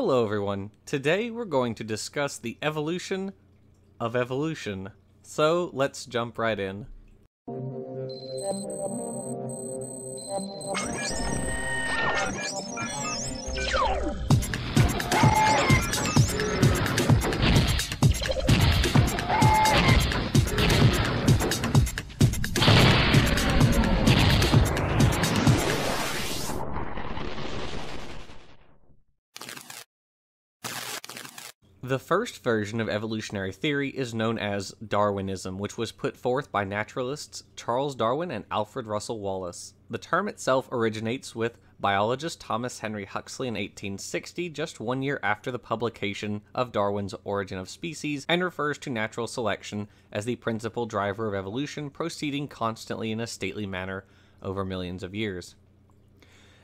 Hello everyone. Today we're going to discuss the evolution of evolution. So let's jump right in. The first version of evolutionary theory is known as Darwinism, which was put forth by naturalists Charles Darwin and Alfred Russel Wallace. The term itself originates with biologist Thomas Henry Huxley in 1860, just one year after the publication of Darwin's Origin of Species, and refers to natural selection as the principal driver of evolution, proceeding constantly in a stately manner over millions of years.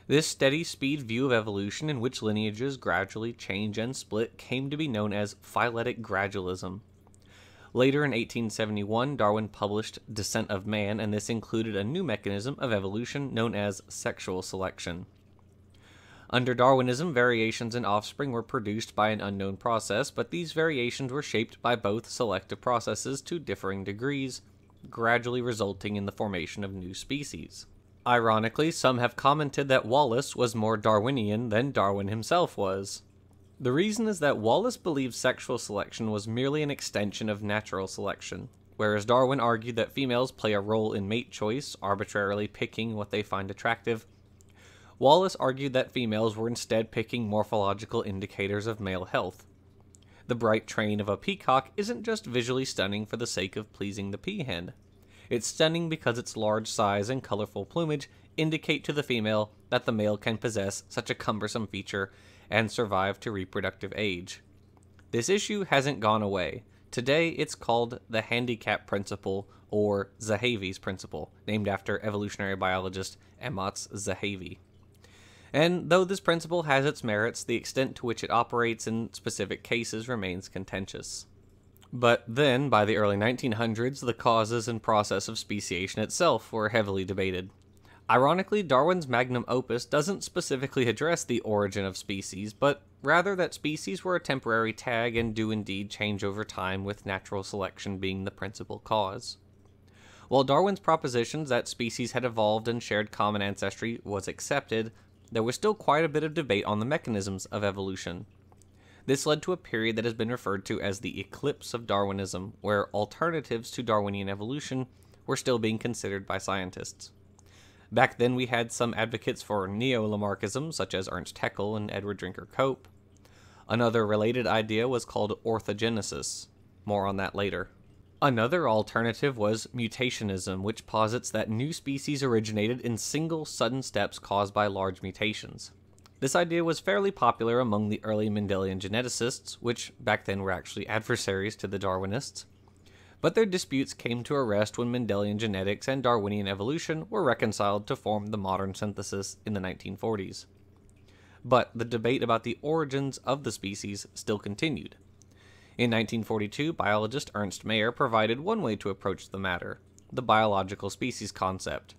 This steady speed view of evolution in which lineages gradually change and split came to be known as phyletic gradualism. Later in 1871, Darwin published Descent of Man, and this included a new mechanism of evolution known as sexual selection. Under Darwinism, variations in offspring were produced by an unknown process, but these variations were shaped by both selective processes to differing degrees, gradually resulting in the formation of new species. Ironically, some have commented that Wallace was more Darwinian than Darwin himself was. The reason is that Wallace believed sexual selection was merely an extension of natural selection, whereas Darwin argued that females play a role in mate choice, arbitrarily picking what they find attractive. Wallace argued that females were instead picking morphological indicators of male health. The bright train of a peacock isn't just visually stunning for the sake of pleasing the peahen. It's stunning because its large size and colorful plumage indicate to the female that the male can possess such a cumbersome feature and survive to reproductive age. This issue hasn't gone away. Today it's called the handicap principle or Zahavi's principle, named after evolutionary biologist Amotz Zahavi. And though this principle has its merits, the extent to which it operates in specific cases remains contentious. But then, by the early 1900s, the causes and process of speciation itself were heavily debated. Ironically, Darwin's magnum opus doesn't specifically address the origin of species, but rather that species were a temporary tag and do indeed change over time, with natural selection being the principal cause. While Darwin's propositions that species had evolved and shared common ancestry was accepted, there was still quite a bit of debate on the mechanisms of evolution. This led to a period that has been referred to as the eclipse of Darwinism, where alternatives to Darwinian evolution were still being considered by scientists. Back then, we had some advocates for neo Lamarckism, such as Ernst Haeckel and Edward Drinker Cope. Another related idea was called orthogenesis. More on that later. Another alternative was mutationism, which posits that new species originated in single sudden steps caused by large mutations. This idea was fairly popular among the early Mendelian geneticists, which back then were actually adversaries to the Darwinists. But their disputes came to a rest when Mendelian genetics and Darwinian evolution were reconciled to form the modern synthesis in the 1940s. But the debate about the origins of the species still continued. In 1942, biologist Ernst Mayer provided one way to approach the matter the biological species concept.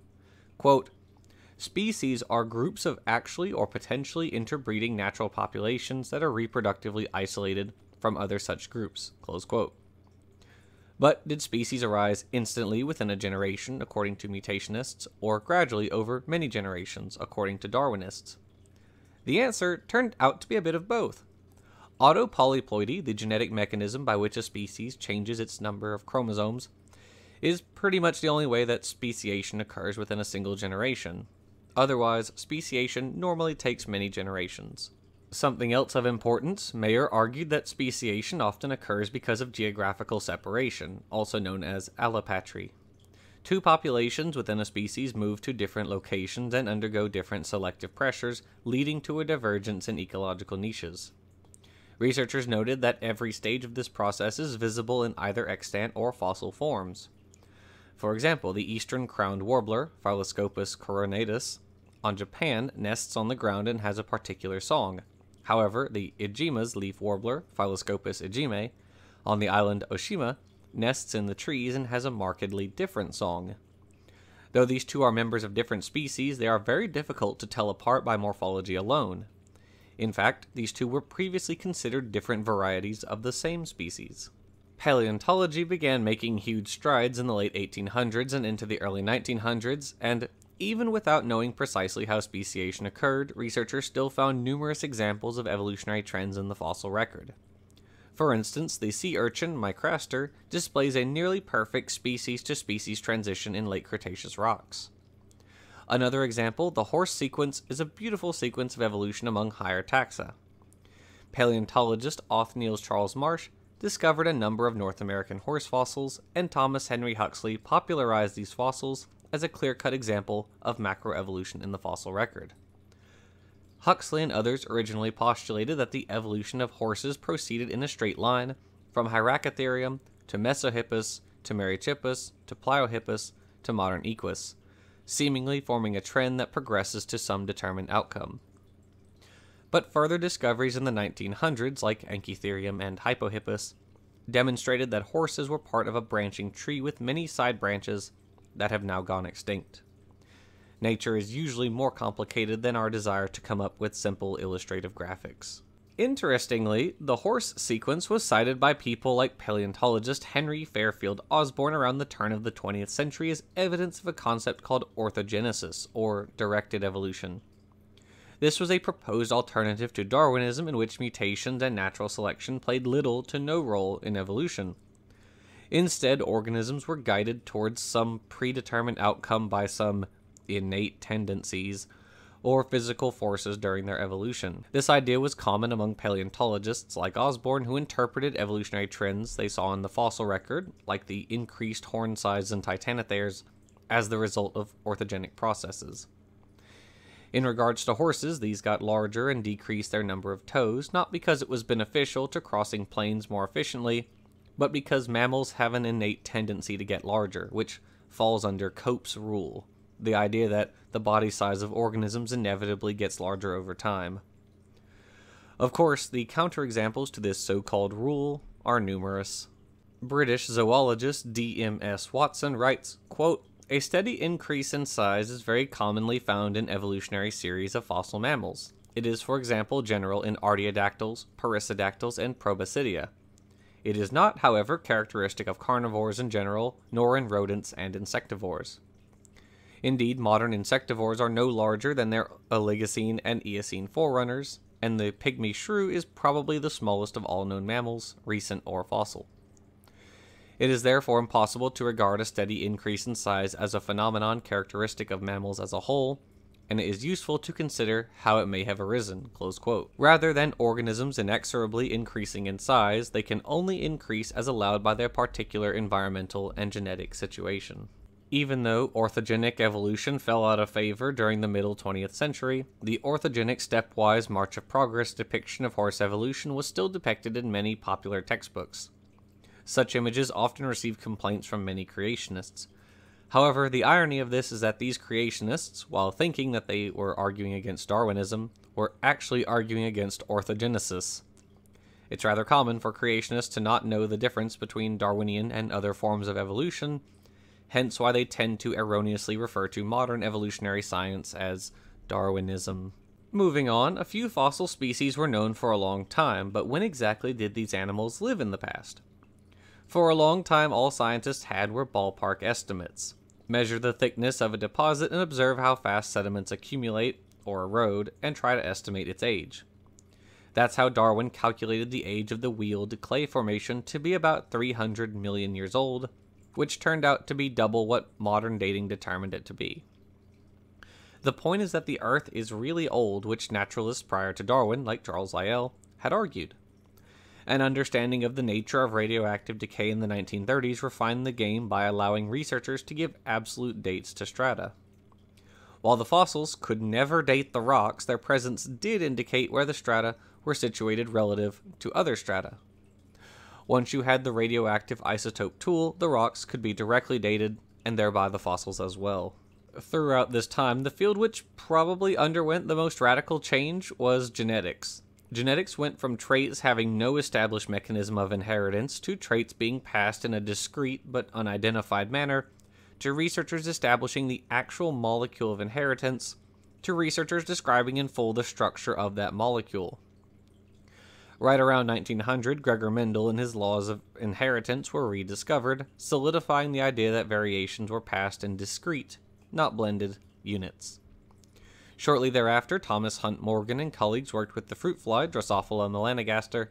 Quote, Species are groups of actually or potentially interbreeding natural populations that are reproductively isolated from other such groups. But did species arise instantly within a generation, according to mutationists, or gradually over many generations, according to Darwinists? The answer turned out to be a bit of both. Autopolyploidy, the genetic mechanism by which a species changes its number of chromosomes, is pretty much the only way that speciation occurs within a single generation. Otherwise, speciation normally takes many generations. Something else of importance, Mayer argued that speciation often occurs because of geographical separation, also known as allopatry. Two populations within a species move to different locations and undergo different selective pressures, leading to a divergence in ecological niches. Researchers noted that every stage of this process is visible in either extant or fossil forms. For example, the eastern crowned warbler, Phylloscopus coronatus, on Japan, nests on the ground and has a particular song. However, the Ijima's leaf warbler, Phylloscopus ijime, on the island Oshima, nests in the trees and has a markedly different song. Though these two are members of different species, they are very difficult to tell apart by morphology alone. In fact, these two were previously considered different varieties of the same species. Paleontology began making huge strides in the late 1800s and into the early 1900s, and even without knowing precisely how speciation occurred, researchers still found numerous examples of evolutionary trends in the fossil record. For instance, the sea urchin, Micraster, displays a nearly perfect species to species transition in late Cretaceous rocks. Another example, the horse sequence, is a beautiful sequence of evolution among higher taxa. Paleontologist Othniel Charles Marsh discovered a number of North American horse fossils, and Thomas Henry Huxley popularized these fossils as a clear cut example of macroevolution in the fossil record. Huxley and others originally postulated that the evolution of horses proceeded in a straight line from Hyracotherium to Mesohippus to Merychippus to Pliohippus to modern Equus, seemingly forming a trend that progresses to some determined outcome. But further discoveries in the 1900s, like Anchitherium and Hypohippus, demonstrated that horses were part of a branching tree with many side branches that have now gone extinct. Nature is usually more complicated than our desire to come up with simple illustrative graphics. Interestingly, the horse sequence was cited by people like paleontologist Henry Fairfield Osborn around the turn of the 20th century as evidence of a concept called orthogenesis, or directed evolution. This was a proposed alternative to Darwinism in which mutations and natural selection played little to no role in evolution. Instead, organisms were guided towards some predetermined outcome by some innate tendencies or physical forces during their evolution. This idea was common among paleontologists like Osborn, who interpreted evolutionary trends they saw in the fossil record, like the increased horn size in titanotheres, as the result of orthogenic processes. In regards to horses, these got larger and decreased their number of toes, not because it was beneficial to crossing plains more efficiently, but because mammals have an innate tendency to get larger, which falls under Cope's rule, the idea that the body size of organisms inevitably gets larger over time. Of course, the counterexamples to this so called rule are numerous. British zoologist D.M.S. Watson writes, quote, a steady increase in size is very commonly found in evolutionary series of fossil mammals. It is, for example, general in artiodactyls, perissodactyls, and proboscidea. It is not, however, characteristic of carnivores in general, nor in rodents and insectivores. Indeed, modern insectivores are no larger than their Oligocene and Eocene forerunners, and the pygmy shrew is probably the smallest of all known mammals, recent or fossil. It is therefore impossible to regard a steady increase in size as a phenomenon characteristic of mammals as a whole, and it is useful to consider how it may have arisen. Rather than organisms inexorably increasing in size, they can only increase as allowed by their particular environmental and genetic situation. Even though orthogenic evolution fell out of favor during the middle 20th century, the orthogenic stepwise march of progress depiction of horse evolution was still depicted in many popular textbooks. Such images often receive complaints from many creationists, However, the irony of this is that these creationists, while thinking that they were arguing against Darwinism, were actually arguing against orthogenesis. It's rather common for creationists to not know the difference between Darwinian and other forms of evolution, hence why they tend to erroneously refer to modern evolutionary science as Darwinism. Moving on, a few fossil species were known for a long time, but when exactly did these animals live in the past? For a long time, all scientists had were ballpark estimates. Measure the thickness of a deposit and observe how fast sediments accumulate or erode, and try to estimate its age. That's how Darwin calculated the age of the wheeled clay formation to be about 300 million years old, which turned out to be double what modern dating determined it to be. The point is that the Earth is really old, which naturalists prior to Darwin, like Charles Lyell, had argued. An understanding of the nature of radioactive decay in the 1930s refined the game by allowing researchers to give absolute dates to strata. While the fossils could never date the rocks, their presence did indicate where the strata were situated relative to other strata. Once you had the radioactive isotope tool, the rocks could be directly dated, and thereby the fossils as well. Throughout this time, the field which probably underwent the most radical change was genetics. Genetics went from traits having no established mechanism of inheritance to traits being passed in a discrete but unidentified manner, to researchers establishing the actual molecule of inheritance, to researchers describing in full the structure of that molecule. Right around 1900, Gregor Mendel and his laws of inheritance were rediscovered, solidifying the idea that variations were passed in discrete, not blended, units. Shortly thereafter, Thomas Hunt Morgan and colleagues worked with the fruit fly Drosophila melanogaster,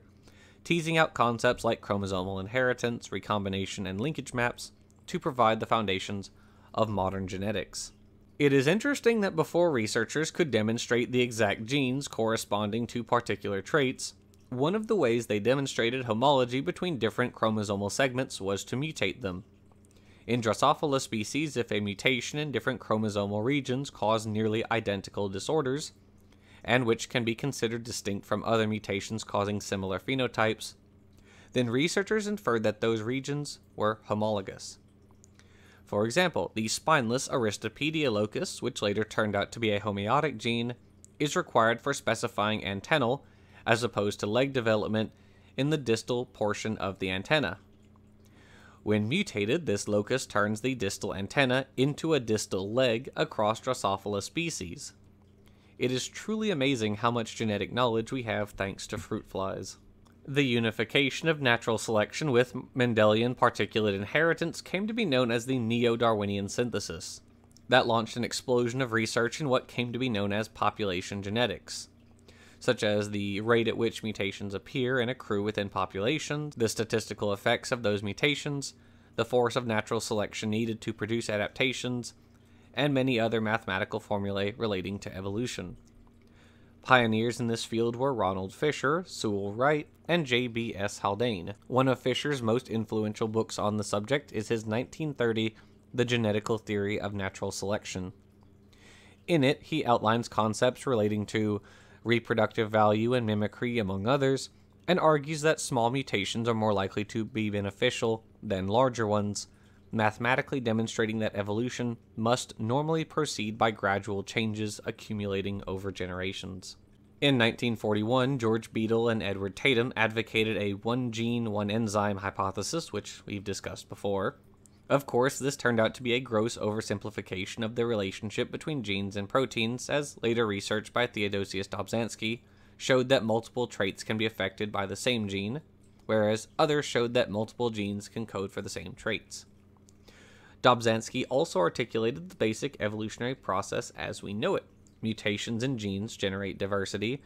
teasing out concepts like chromosomal inheritance, recombination, and linkage maps to provide the foundations of modern genetics. It is interesting that before researchers could demonstrate the exact genes corresponding to particular traits, one of the ways they demonstrated homology between different chromosomal segments was to mutate them. In Drosophila species, if a mutation in different chromosomal regions cause nearly identical disorders, and which can be considered distinct from other mutations causing similar phenotypes, then researchers inferred that those regions were homologous. For example, the spineless Aristopedia locus, which later turned out to be a homeotic gene, is required for specifying antennal, as opposed to leg development, in the distal portion of the antenna. When mutated, this locus turns the distal antenna into a distal leg across Drosophila species. It is truly amazing how much genetic knowledge we have thanks to fruit flies. The unification of natural selection with Mendelian particulate inheritance came to be known as the neo Darwinian synthesis. That launched an explosion of research in what came to be known as population genetics such as the rate at which mutations appear and accrue within populations, the statistical effects of those mutations, the force of natural selection needed to produce adaptations, and many other mathematical formulae relating to evolution. Pioneers in this field were Ronald Fisher, Sewell Wright, and J.B.S. Haldane. One of Fisher's most influential books on the subject is his 1930 The Genetical Theory of Natural Selection. In it, he outlines concepts relating to reproductive value, and mimicry, among others, and argues that small mutations are more likely to be beneficial than larger ones, mathematically demonstrating that evolution must normally proceed by gradual changes accumulating over generations. In 1941, George Beadle and Edward Tatum advocated a one gene, one enzyme hypothesis, which we've discussed before, of course, this turned out to be a gross oversimplification of the relationship between genes and proteins, as later research by Theodosius Dobzhansky showed that multiple traits can be affected by the same gene, whereas others showed that multiple genes can code for the same traits. Dobzhansky also articulated the basic evolutionary process as we know it. Mutations in genes generate diversity.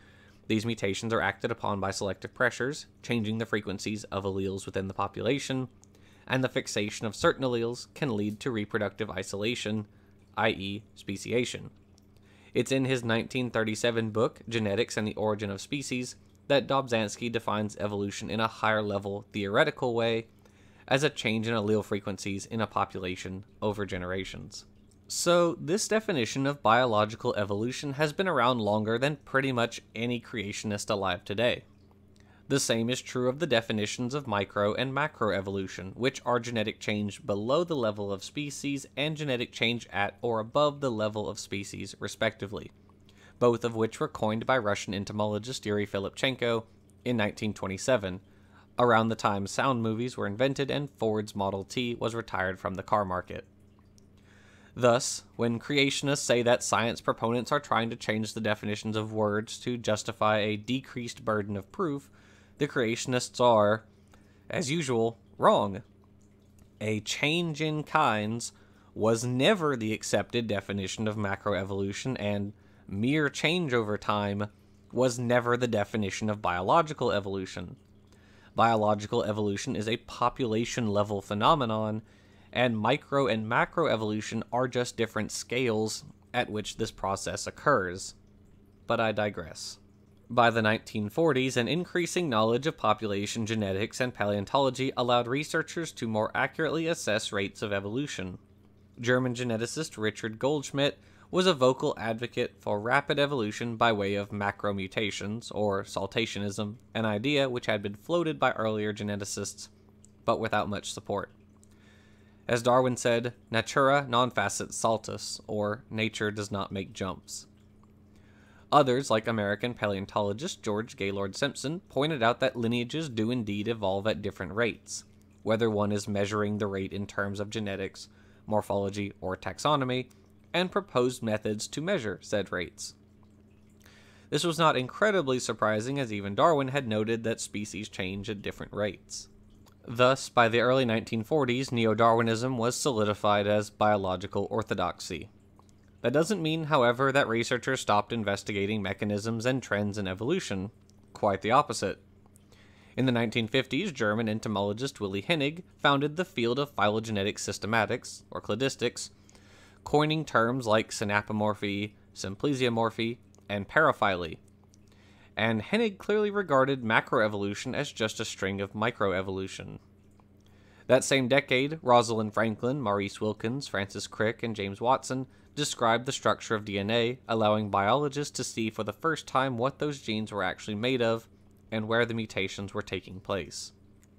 These mutations are acted upon by selective pressures, changing the frequencies of alleles within the population, and the fixation of certain alleles can lead to reproductive isolation, i.e., speciation. It's in his 1937 book, Genetics and the Origin of Species, that Dobzhansky defines evolution in a higher level, theoretical way as a change in allele frequencies in a population over generations. So, this definition of biological evolution has been around longer than pretty much any creationist alive today. The same is true of the definitions of micro and macroevolution, which are genetic change below the level of species and genetic change at or above the level of species, respectively, both of which were coined by Russian entomologist Yuri Filipchenko in 1927, around the time sound movies were invented and Ford's Model T was retired from the car market. Thus, when creationists say that science proponents are trying to change the definitions of words to justify a decreased burden of proof, the creationists are, as usual, wrong. A change in kinds was never the accepted definition of macroevolution, and mere change over time was never the definition of biological evolution. Biological evolution is a population level phenomenon, and micro and macroevolution are just different scales at which this process occurs. But I digress. By the 1940s, an increasing knowledge of population genetics and paleontology allowed researchers to more accurately assess rates of evolution. German geneticist Richard Goldschmidt was a vocal advocate for rapid evolution by way of macromutations, or saltationism, an idea which had been floated by earlier geneticists, but without much support. As Darwin said, natura non facit saltus, or nature does not make jumps. Others, like American paleontologist George Gaylord Simpson, pointed out that lineages do indeed evolve at different rates, whether one is measuring the rate in terms of genetics, morphology, or taxonomy, and proposed methods to measure said rates. This was not incredibly surprising, as even Darwin had noted that species change at different rates. Thus, by the early 1940s, neo Darwinism was solidified as biological orthodoxy, that doesn't mean, however, that researchers stopped investigating mechanisms and trends in evolution. Quite the opposite. In the 1950s, German entomologist Willy Hennig founded the field of phylogenetic systematics, or cladistics, coining terms like synapomorphy, symplesiomorphy, and paraphyly. And Hennig clearly regarded macroevolution as just a string of microevolution. That same decade, Rosalind Franklin, Maurice Wilkins, Francis Crick, and James Watson described the structure of DNA, allowing biologists to see for the first time what those genes were actually made of and where the mutations were taking place.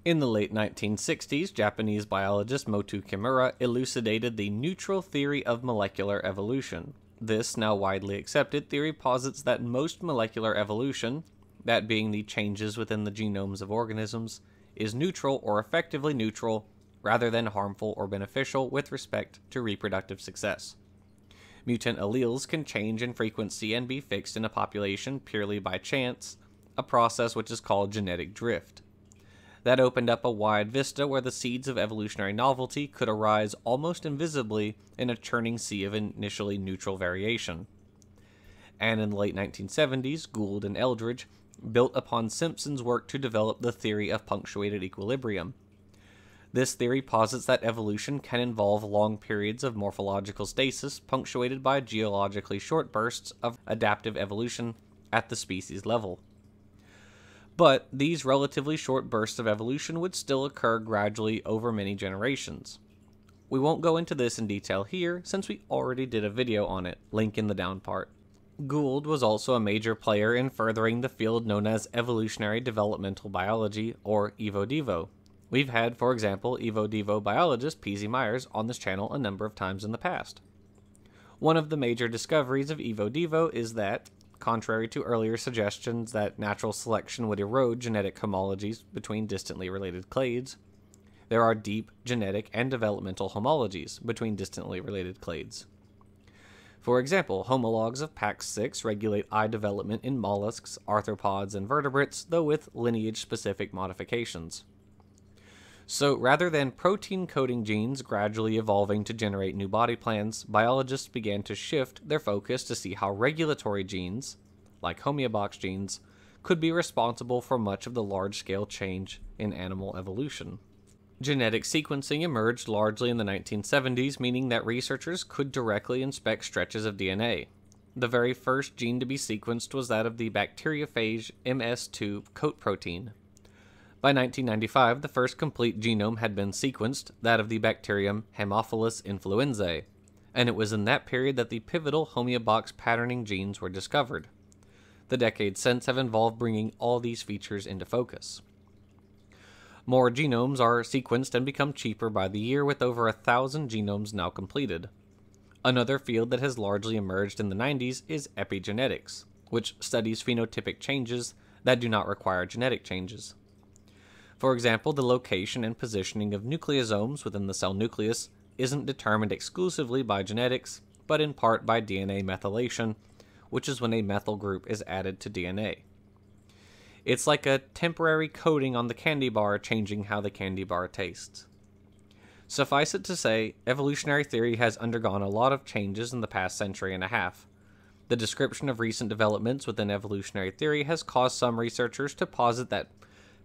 In the late 1960s, Japanese biologist Motu Kimura elucidated the neutral theory of molecular evolution. This now widely accepted theory posits that most molecular evolution, that being the changes within the genomes of organisms, is neutral or effectively neutral rather than harmful or beneficial with respect to reproductive success. Mutant alleles can change in frequency and be fixed in a population purely by chance, a process which is called genetic drift. That opened up a wide vista where the seeds of evolutionary novelty could arise almost invisibly in a churning sea of initially neutral variation. And in the late 1970s, Gould and Eldridge built upon Simpson's work to develop the theory of punctuated equilibrium this theory posits that evolution can involve long periods of morphological stasis punctuated by geologically short bursts of adaptive evolution at the species level. But these relatively short bursts of evolution would still occur gradually over many generations. We won't go into this in detail here since we already did a video on it, link in the down part. Gould was also a major player in furthering the field known as evolutionary developmental biology, or EvoDevo. We've had, for example, EvoDevo biologist P.Z. Myers on this channel a number of times in the past. One of the major discoveries of EvoDevo is that, contrary to earlier suggestions that natural selection would erode genetic homologies between distantly related clades, there are deep genetic and developmental homologies between distantly related clades. For example, homologs of PAX6 regulate eye development in mollusks, arthropods, and vertebrates, though with lineage specific modifications. So rather than protein coding genes gradually evolving to generate new body plans, biologists began to shift their focus to see how regulatory genes, like homeobox genes, could be responsible for much of the large scale change in animal evolution. Genetic sequencing emerged largely in the 1970s, meaning that researchers could directly inspect stretches of DNA. The very first gene to be sequenced was that of the bacteriophage MS2 coat protein, by 1995, the first complete genome had been sequenced, that of the bacterium Haemophilus influenzae, and it was in that period that the pivotal homeobox patterning genes were discovered. The decades since have involved bringing all these features into focus. More genomes are sequenced and become cheaper by the year, with over a thousand genomes now completed. Another field that has largely emerged in the 90s is epigenetics, which studies phenotypic changes that do not require genetic changes. For example, the location and positioning of nucleosomes within the cell nucleus isn't determined exclusively by genetics, but in part by DNA methylation, which is when a methyl group is added to DNA. It's like a temporary coating on the candy bar, changing how the candy bar tastes. Suffice it to say, evolutionary theory has undergone a lot of changes in the past century and a half. The description of recent developments within evolutionary theory has caused some researchers to posit that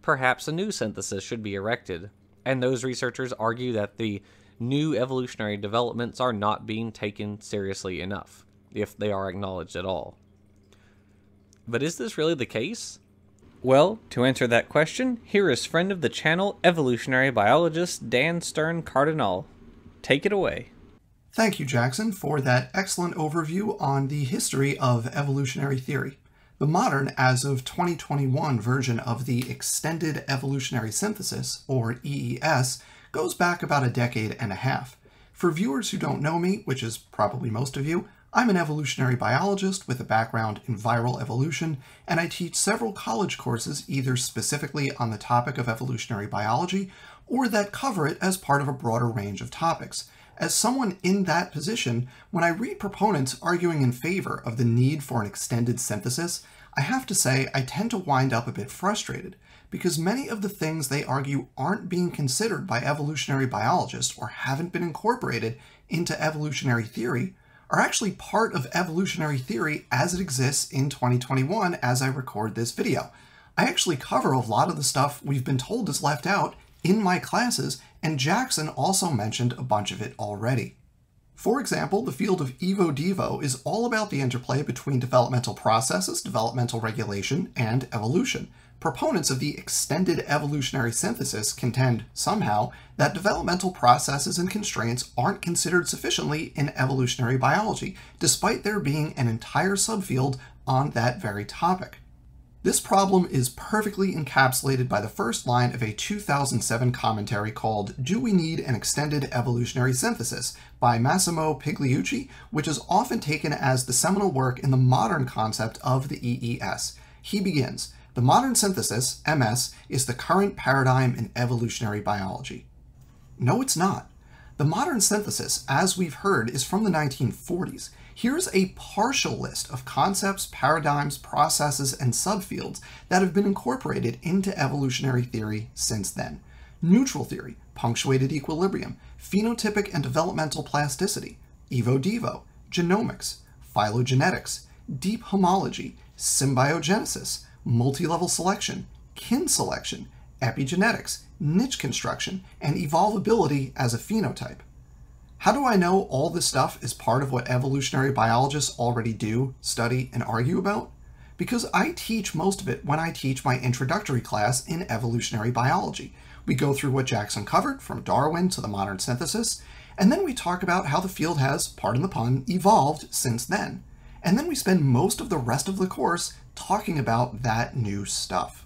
perhaps a new synthesis should be erected. And those researchers argue that the new evolutionary developments are not being taken seriously enough, if they are acknowledged at all. But is this really the case? Well, to answer that question, here is friend of the channel, evolutionary biologist Dan Stern Cardinal. Take it away. Thank you, Jackson, for that excellent overview on the history of evolutionary theory. The modern, as of 2021 version of the Extended Evolutionary Synthesis, or EES, goes back about a decade and a half. For viewers who don't know me, which is probably most of you, I'm an evolutionary biologist with a background in viral evolution, and I teach several college courses either specifically on the topic of evolutionary biology or that cover it as part of a broader range of topics. As someone in that position, when I read proponents arguing in favor of the need for an extended synthesis, I have to say I tend to wind up a bit frustrated, because many of the things they argue aren't being considered by evolutionary biologists or haven't been incorporated into evolutionary theory, are actually part of evolutionary theory as it exists in 2021 as I record this video. I actually cover a lot of the stuff we've been told is left out in my classes and Jackson also mentioned a bunch of it already. For example, the field of evo-devo is all about the interplay between developmental processes, developmental regulation, and evolution. Proponents of the extended evolutionary synthesis contend, somehow, that developmental processes and constraints aren't considered sufficiently in evolutionary biology, despite there being an entire subfield on that very topic. This problem is perfectly encapsulated by the first line of a 2007 commentary called Do We Need an Extended Evolutionary Synthesis by Massimo Pigliucci, which is often taken as the seminal work in the modern concept of the EES. He begins, the modern synthesis, MS, is the current paradigm in evolutionary biology. No, it's not. The modern synthesis, as we've heard, is from the 1940s. Here's a partial list of concepts, paradigms, processes, and subfields that have been incorporated into evolutionary theory since then. Neutral theory, punctuated equilibrium, phenotypic and developmental plasticity, evo-devo, genomics, phylogenetics, deep homology, symbiogenesis, multi-level selection, kin selection, epigenetics, niche construction, and evolvability as a phenotype. How do I know all this stuff is part of what evolutionary biologists already do, study, and argue about? Because I teach most of it when I teach my introductory class in evolutionary biology. We go through what Jackson covered, from Darwin to the modern synthesis, and then we talk about how the field has, pardon the pun, evolved since then. And then we spend most of the rest of the course talking about that new stuff.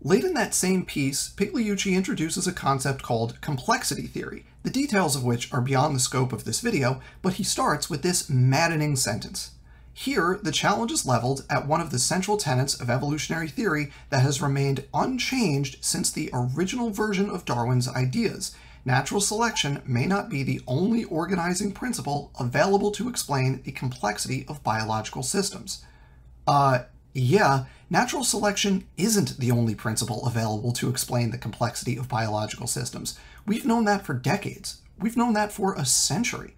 Late in that same piece, Pigliucci introduces a concept called complexity theory, the details of which are beyond the scope of this video, but he starts with this maddening sentence. Here, the challenge is leveled at one of the central tenets of evolutionary theory that has remained unchanged since the original version of Darwin's ideas. Natural selection may not be the only organizing principle available to explain the complexity of biological systems. Uh, yeah, natural selection isn't the only principle available to explain the complexity of biological systems. We've known that for decades. We've known that for a century.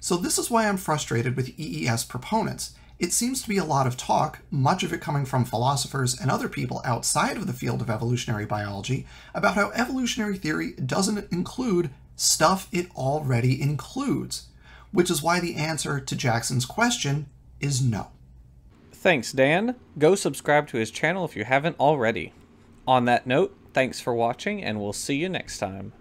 So this is why I'm frustrated with EES proponents. It seems to be a lot of talk, much of it coming from philosophers and other people outside of the field of evolutionary biology, about how evolutionary theory doesn't include stuff it already includes, which is why the answer to Jackson's question is no. Thanks, Dan. Go subscribe to his channel if you haven't already. On that note, thanks for watching, and we'll see you next time.